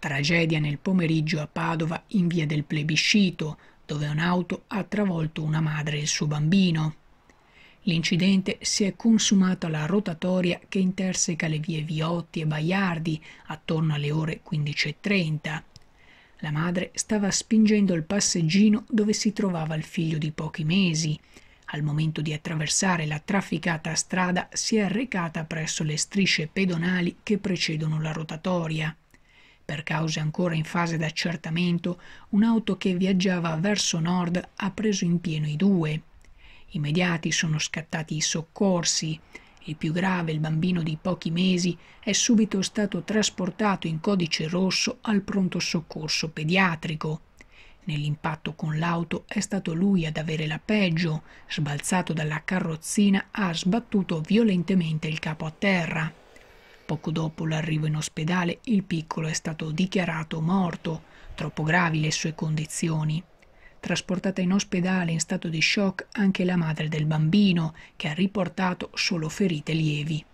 Tragedia nel pomeriggio a Padova in via del plebiscito, dove un'auto ha travolto una madre e il suo bambino. L'incidente si è consumato alla rotatoria che interseca le vie Viotti e Baiardi attorno alle ore 15.30. La madre stava spingendo il passeggino dove si trovava il figlio di pochi mesi. Al momento di attraversare la trafficata strada si è recata presso le strisce pedonali che precedono la rotatoria per cause ancora in fase d'accertamento, un'auto che viaggiava verso nord ha preso in pieno i due. Immediati sono scattati i soccorsi. Il più grave, il bambino di pochi mesi, è subito stato trasportato in codice rosso al pronto soccorso pediatrico. Nell'impatto con l'auto è stato lui ad avere la peggio. Sbalzato dalla carrozzina, ha sbattuto violentemente il capo a terra. Poco dopo l'arrivo in ospedale il piccolo è stato dichiarato morto, troppo gravi le sue condizioni. Trasportata in ospedale in stato di shock anche la madre del bambino, che ha riportato solo ferite lievi.